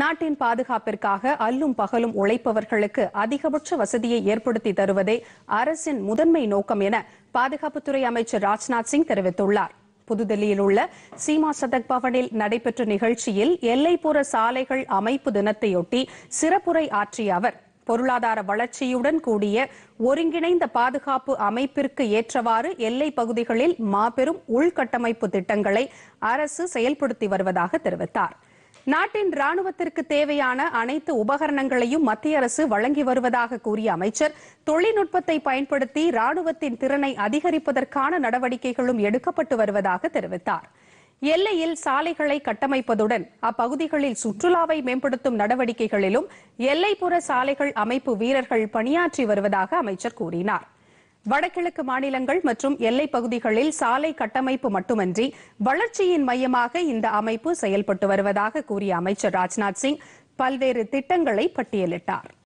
நாட்டின் பாதுகாப்பிற்காக அல்லும் பகலும் உழைப்பவர்களுக்கு அதிகபட்ச வசதியை ஏற்படுத்தி தருவதே அரசின் முதன்மை நோக்கம் என பாதுகாப்புத்துறை அமைச்சர் ராஜ்நாத் சிங் தெரிவித்துள்ளார் புதுதில்லியில் உள்ள சீமா சதக் பவனில் நடைபெற்ற நிகழ்ச்சியில் எல்லைப்புற சாலைகள் அமைப்பு தினத்தையொட்டி சிறப்புரை ஆற்றிய அவர் பொருளாதார வளர்ச்சியுடன் கூடிய ஒருங்கிணைந்த பாதுகாப்பு அமைப்பிற்கு ஏற்றவாறு எல்லை பகுதிகளில் மாபெரும் உள்கட்டமைப்பு திட்டங்களை அரசு செயல்படுத்தி வருவதாக தெரிவித்தாா் நாட்டின் ராணுவத்திற்கு தேவையான அனைத்து உபகரணங்களையும் மத்திய அரசு வழங்கி வருவதாக கூறிய அமைச்சர் தொழில்நுட்பத்தை பயன்படுத்தி ராணுவத்தின் திறனை அதிகரிப்பதற்கான நடவடிக்கைகளும் எடுக்கப்பட்டு வருவதாக தெரிவித்தார் எல்லையில் சாலைகளை கட்டமைப்பதுடன் அப்பகுதிகளில் சுற்றுலாவை மேம்படுத்தும் நடவடிக்கைகளிலும் எல்லைப்புற சாலைகள் அமைப்பு வீரர்கள் பணியாற்றி வருவதாக அமைச்சர் கூறினாா் வடகிழக்கு மாநிலங்கள் மற்றும் எல்லைப் பகுதிகளில் சாலை கட்டமைப்பு மட்டுமன்றி வளர்ச்சியின் மையமாக இந்த அமைப்பு செயல்பட்டு வருவதாக கூறிய அமைச்சர் ராஜ்நாத் சிங் பல்வேறு திட்டங்களை பட்டியலிட்டார்